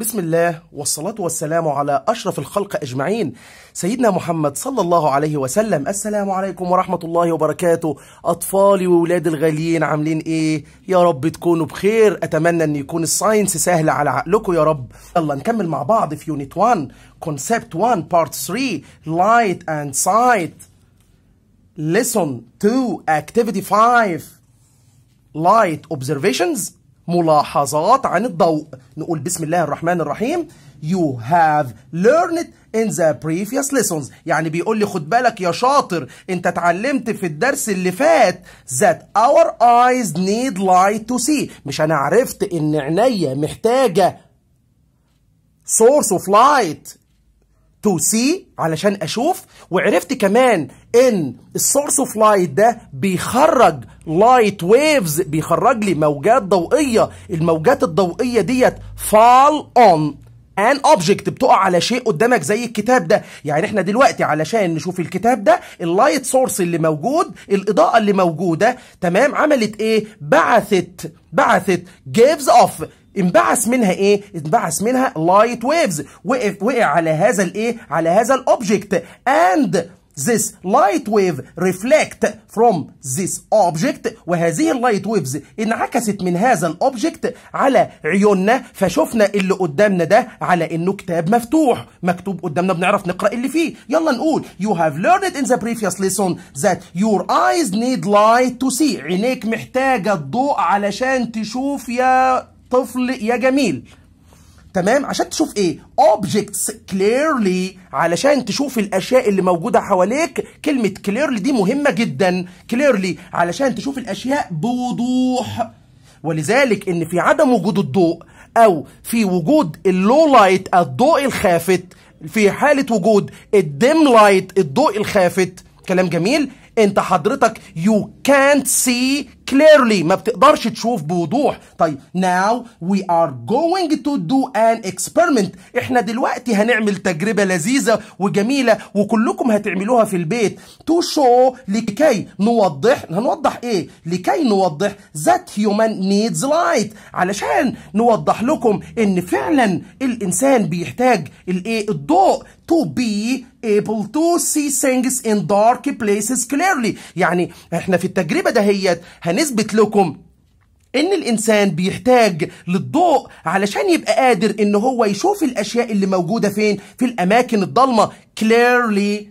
بسم الله والصلاة والسلام على أشرف الخلق أجمعين سيدنا محمد صلى الله عليه وسلم السلام عليكم ورحمة الله وبركاته أطفالي وولاد الغاليين عاملين إيه يا رب تكونوا بخير أتمنى أن يكون الساينس سهل على عقلكم يا رب يلا نكمل مع بعض في يونت 1 كونسبت 1 بارت 3 لايت أند سايت لسون 2 اكتيفيتي 5 لايت اوبزرفيشنز ملاحظات عن الضوء نقول بسم الله الرحمن الرحيم you have learned in the previous lessons يعني بيقول لي خد بالك يا شاطر انت اتعلمت في الدرس اللي فات that our eyes need light to see مش انا عرفت ان عينيا محتاجه source of light تو سي علشان اشوف وعرفت كمان ان السورس اوف لايت ده بيخرج لايت ويفز بيخرج لي موجات ضوئيه الموجات الضوئيه ديت فال اون ان اوبجكت بتقع على شيء قدامك زي الكتاب ده يعني احنا دلوقتي علشان نشوف الكتاب ده اللايت سورس اللي موجود الاضاءه اللي موجوده تمام عملت ايه بعثت بعثت جيفز اوف انبعث منها ايه انبعث منها لايت ويفز وقف وقع على هذا الايه على هذا الاوبجكت اند this light wave reflect from this object وهذه اللايت ويفز انعكست من هذا الاوبجكت على عيوننا فشفنا اللي قدامنا ده على انه كتاب مفتوح مكتوب قدامنا بنعرف نقرا اللي فيه يلا نقول you have learned in the previous lesson that your eyes need light to see عينيك محتاجه الضوء علشان تشوف يا طفل يا جميل تمام عشان تشوف ايه objects clearly علشان تشوف الاشياء اللي موجوده حواليك كلمه clearly دي مهمه جدا clearly علشان تشوف الاشياء بوضوح ولذلك ان في عدم وجود الضوء او في وجود اللو لايت الضوء الخافت في حاله وجود الديم لايت الضوء الخافت كلام جميل انت حضرتك you can't see كليرلي ما بتقدرش تشوف بوضوح طيب now we are going to do an experiment احنا دلوقتي هنعمل تجربة لذيذة وجميلة وكلكم هتعملوها في البيت to show لكي نوضح هنوضح ايه لكي نوضح that human needs light علشان نوضح لكم ان فعلا الانسان بيحتاج الايه الضوء to be able to see things in dark places clearly يعني احنا في التجربة دهيت هنثبت لكم ان الانسان بيحتاج للضوء علشان يبقى قادر ان هو يشوف الاشياء اللي موجودة فين في الاماكن الضلمة clearly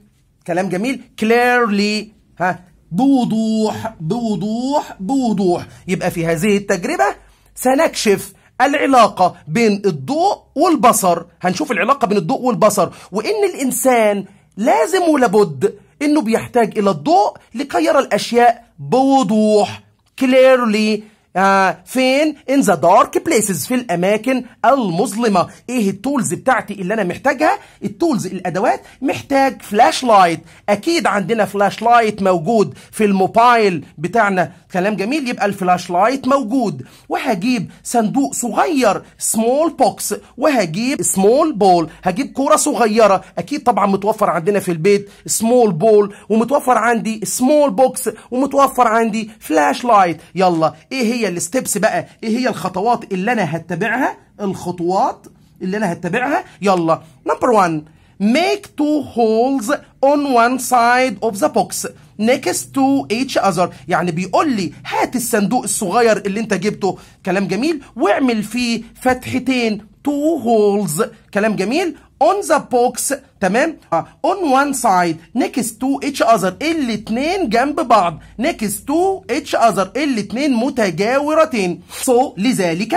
كلام جميل clearly ها بوضوح بوضوح بوضوح يبقى في هذه التجربة سنكشف العلاقة بين الضوء والبصر هنشوف العلاقة بين الضوء والبصر وإن الإنسان لازم ولابد إنه بيحتاج إلى الضوء لكي يرى الأشياء بوضوح clearly آه فين ان ذا دارك بليسز في الاماكن المظلمه ايه التولز بتاعتي اللي انا محتاجها التولز الادوات محتاج فلاش لايت اكيد عندنا فلاش لايت موجود في الموبايل بتاعنا كلام جميل يبقى الفلاش لايت موجود وهجيب صندوق صغير سمول بوكس وهجيب سمول بول هجيب كوره صغيره اكيد طبعا متوفر عندنا في البيت سمول بول ومتوفر عندي سمول بوكس ومتوفر عندي فلاش لايت يلا ايه هي هي الستبس بقى ايه هي الخطوات اللي انا هتبعها الخطوات اللي انا هتبعها يلا نمبر 1 make two holes on one side of the box next to each other يعني بيقول لي هات الصندوق الصغير اللي انت جبته كلام جميل واعمل فيه فتحتين two holes كلام جميل on the box تمام uh, on one side next to each other الاثنين جنب بعض next to each other الاثنين متجاورتين so لذلك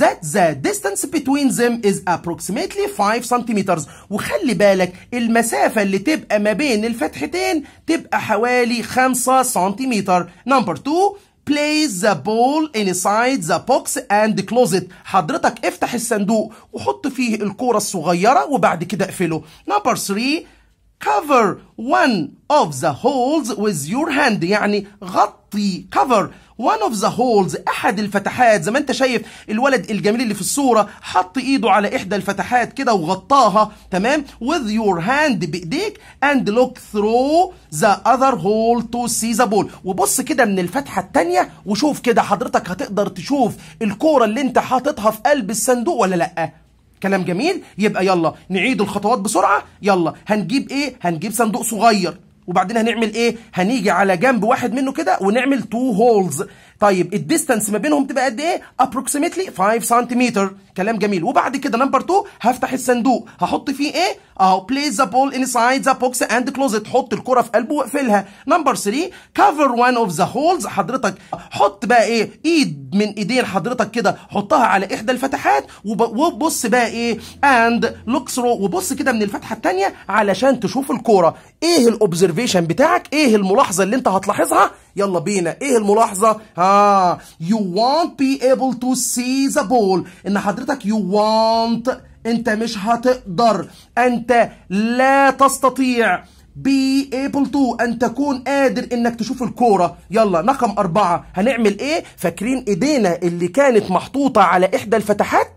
that the distance between them is approximately 5 centimeters وخلي بالك المسافة اللي تبقى ما بين الفتحتين تبقى حوالي 5 سنتيمتر number 2 place the ball inside the box and close it حضرتك افتح الصندوق وحط فيه الكورة الصغيرة وبعد كده اقفله number 3 cover one of the holes with your hand يعني غطي cover وان اوف ذا هولز احد الفتحات زي ما انت شايف الولد الجميل اللي في الصوره حط ايده على احدى الفتحات كده وغطاها تمام with your hand بايديك and look through the other hole to see the ball وبص كده من الفتحه الثانيه وشوف كده حضرتك هتقدر تشوف الكوره اللي انت حاططها في قلب الصندوق ولا لا كلام جميل يبقى يلا نعيد الخطوات بسرعه يلا هنجيب ايه هنجيب صندوق صغير وبعدين هنعمل ايه هنيجي على جنب واحد منه كده ونعمل تو هولز طيب الديستانس ما بينهم تبقى قد ايه ابروكسيميتلي 5 سنتيمتر كلام جميل وبعد كده نمبر 2 هفتح الصندوق هحط فيه ايه اهو بليز ذا بول انسايد ذا بوكس اند كلوزت حط الكره في قلبه واقفلها نمبر 3 كفر وان اوف ذا هولز حضرتك حط بقى ايه ايد من ايدين حضرتك كده حطها على احدى الفتحات وبص بقى ايه اند لوك ثرو وبص كده من الفتحه الثانيه علشان تشوف الكوره ايه الاوبزرفيشن بتاعك ايه الملاحظه اللي انت هتلاحظها يلا بينا ايه الملاحظه ها يو وونت بي ايبل تو سي ذا بول ان حضرتك يو وونت انت مش هتقدر انت لا تستطيع بي ايبل تو ان تكون قادر انك تشوف الكوره يلا رقم أربعة هنعمل ايه فاكرين ايدينا اللي كانت محطوطه على احدى الفتحات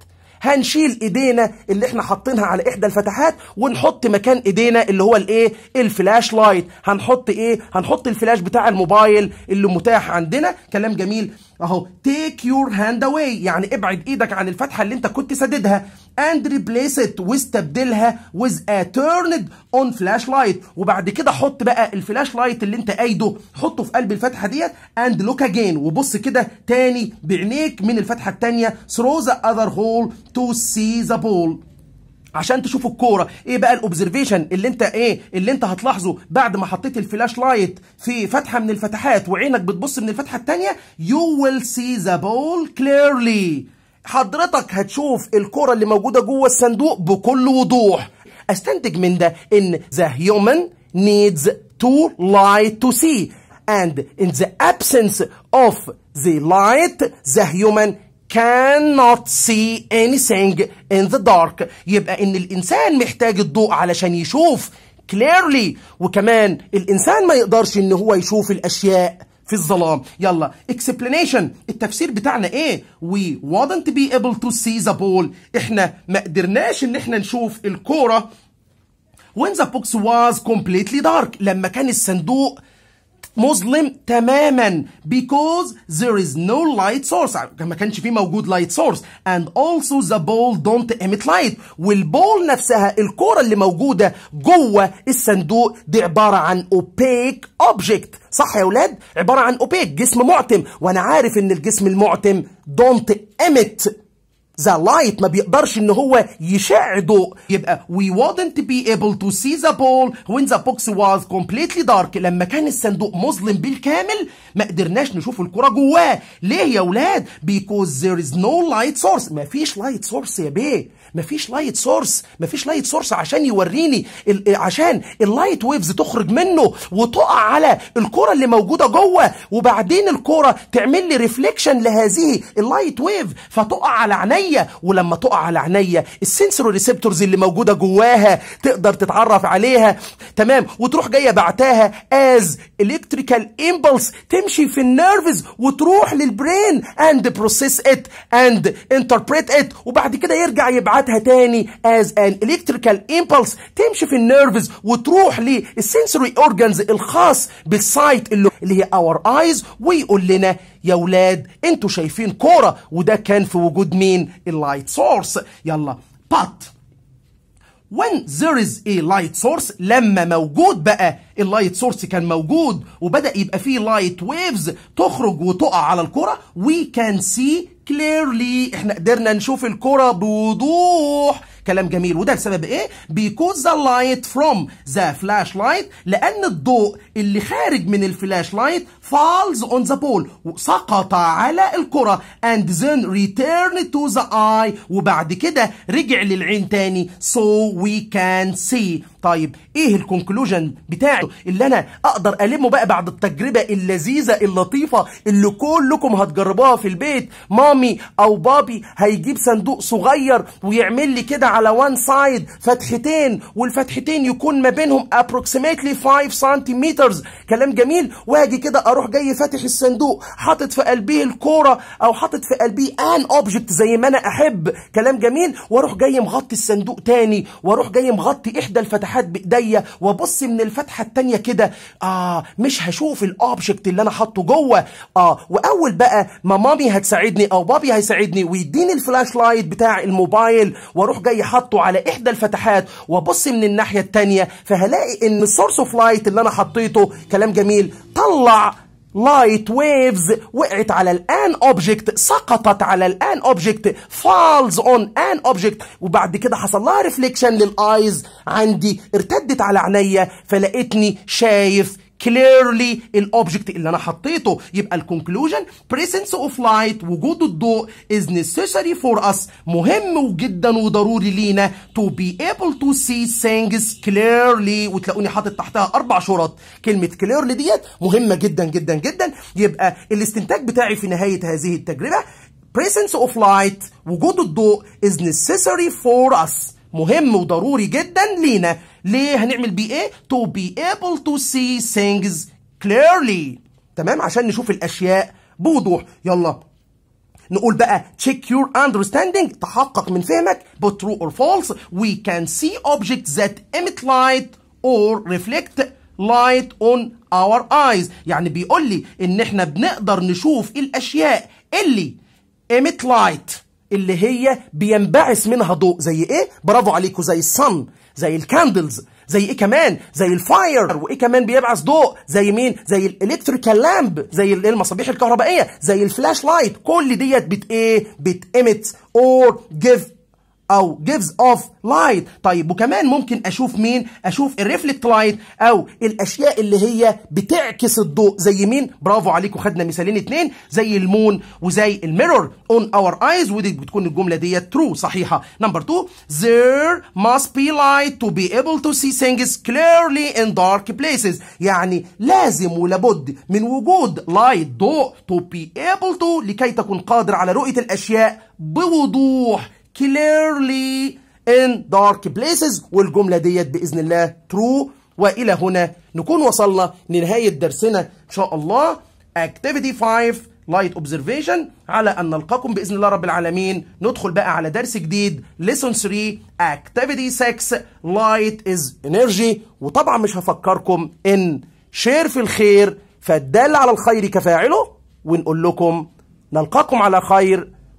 هنشيل ايدينا اللي احنا حاطينها على احدى الفتحات ونحط مكان ايدينا اللي هو الايه الفلاش لايت هنحط ايه هنحط الفلاش بتاع الموبايل اللي متاح عندنا كلام جميل اهو تيك يور هاند اواي يعني ابعد ايدك عن الفتحه اللي انت كنت ساددها اند ريبليس ات واستبدلها وذ ا تيرند اون فلاش لايت وبعد كده حط بقى الفلاش لايت اللي انت قايده حطه في قلب الفتحه ديت اند لوك اجين وبص كده تاني بعينيك من الفتحه الثانيه ثرو ذا اذر هول تو سي ذا بول عشان تشوف الكوره ايه بقى الاوبزرفيشن اللي انت ايه اللي انت هتلاحظه بعد ما حطيت الفلاش لايت في فتحه من الفتحات وعينك بتبص من الفتحه التانية يو ويل سي ذا بول كليرلي حضرتك هتشوف الكورة اللي موجوده جوه الصندوق بكل وضوح استنتج من ده ان the human needs to light to see and in the absence of the light the human cannot see anything in the dark يبقى ان الانسان محتاج الضوء علشان يشوف clearly وكمان الانسان ما يقدرش ان هو يشوف الاشياء في الظلام يلا explanation التفسير بتاعنا ايه we wouldn't be able to see the ball احنا ما قدرناش ان احنا نشوف الكوره when the box was completely dark لما كان الصندوق مظلم تماما because there is no light source ما كانش فيه موجود light source and also the ball don't emit light والبول نفسها الكرة اللي موجودة جوه الصندوق دي عبارة عن opaque object صح يا ولاد عبارة عن opaque جسم معتم وانا عارف ان الجسم المعتم don't emit ذا لايت ما بيقدرش ان هو يشع ضوء يبقى we wouldn't be able to see the ball when the box was completely dark لما كان الصندوق مظلم بالكامل ما قدرناش نشوف الكره جواه ليه يا ولاد because there is no light source ما فيش light source يا بيه مفيش لايت سورس مفيش لايت سورس عشان يوريني عشان اللايت ويفز تخرج منه وتقع على الكره اللي موجوده جوه وبعدين الكره تعمل لي ريفليكشن لهذه اللايت ويف فتقع على عينيا ولما تقع على عينيا السنسور ريسبتورز اللي موجوده جواها تقدر تتعرف عليها تمام وتروح جايه بعتاها از الكتريكال امبلس تمشي في النيرفز وتروح للبرين اند بروسيس ات اند انتربريت ات وبعد كده يرجع يبعت هاتها تاني as an electrical impulse تمشي في النيرفز وتروح للسنسوري اورجانز الخاص بالسايت اللي, اللي هي اور ايز ويقول لنا يا ولاد انتوا شايفين كوره وده كان في وجود مين اللايت سورس يلا بات when there is a light source لما موجود بقى اللايت سورس كان موجود وبدا يبقى فيه لايت ويفز تخرج وتقع على الكره we can see كليرلي احنا قدرنا نشوف الكرة بوضوح كلام جميل وده بسبب ايه بيكوز ذا لايت فروم ذا فلاش لايت لان الضوء اللي خارج من الفلاش لايت فالز اون ذا بول سقط على الكره اند ذن ريتيرن تو ذا اي وبعد كده رجع للعين تاني سو وي كان سي طيب ايه الكونكلوجن بتاعه اللي انا اقدر المه بقى بعد التجربه اللذيذه اللطيفه اللي كلكم هتجربوها في البيت مامي او بابي هيجيب صندوق صغير ويعمل لي كده على وان سايد فتحتين والفتحتين يكون ما بينهم ابروكسيميتلي 5 سنتيمترز كلام جميل واجي كده اروح جاي فاتح الصندوق حاطط في قلبيه الكوره او حاطط في قلبيه ان اوبجكت زي ما انا احب كلام جميل واروح جاي مغطي الصندوق تاني واروح جاي مغطي احدى الفتحات بايديا وابص من الفتحه التانيه كده اه مش هشوف الاوبجكت اللي انا حاطه جوه اه واول بقى ما مامي هتساعدني او بابي هيساعدني ويديني الفلاش لايت بتاع الموبايل واروح جاي حاطه على احدى الفتحات وابص من الناحيه الثانيه فهلاقي ان السورس اوف لايت اللي انا حطيته كلام جميل طلع لايت ويفز وقعت على الان اوبجكت سقطت على الان اوبجكت فالز اون ان اوبجكت وبعد كده حصل لها ريفليكشن للايز عندي ارتدت على عينيا فلقيتني شايف كليرلي الاوبجكت اللي انا حطيته يبقى الكونكلوجن presence اوف لايت وجود الضوء از necessary فور اس مهم جدا وضروري لينا تو بي able تو سي things كليرلي وتلاقوني حاطط تحتها اربع شرط كلمه كليرلي ديت مهمه جدا جدا جدا يبقى الاستنتاج بتاعي في نهايه هذه التجربه presence of light وجود الضوء is necessary for us مهم وضروري جدا لينا ليه هنعمل بي ايه تو بي ايبل تو سي ثينجز كليرلي تمام عشان نشوف الاشياء بوضوح يلا نقول بقى check your understanding تحقق من فهمك but true or false we can see objects that emit light or reflect light on our eyes يعني بيقول لي ان احنا بنقدر نشوف الاشياء اللي emit لايت اللي هي بينبعث منها ضوء زي ايه برافو عليكم زي الصن زي الكاندلز زي ايه كمان زي الفاير وايه كمان بيبعث ضوء زي مين زي الالكتريكال لامب زي إيه المصابيح الكهربائيه زي الفلاش لايت كل ديت بت ايه بتيمت اور جيف او جيفز اوف لايت طيب وكمان ممكن اشوف مين اشوف الريفلكت لايت او الاشياء اللي هي بتعكس الضوء زي مين برافو عليكم خدنا مثالين اتنين زي المون وزي الميرور اون اور ايز ودي بتكون الجمله ديت ترو صحيحه نمبر 2 there must be light to be able to see things clearly in dark places يعني لازم ولابد من وجود لايت ضوء to be able to لكي تكون قادر على رؤيه الاشياء بوضوح clearly in dark places والجملة ديت بإذن الله true وإلى هنا نكون وصلنا لنهاية درسنا إن شاء الله activity 5 light observation على أن نلقاكم بإذن الله رب العالمين ندخل بقى على درس جديد lesson 3 activity 6 light is energy وطبعا مش هفكركم إن شير في الخير فالدال على الخير كفاعله ونقول لكم نلقاكم على خير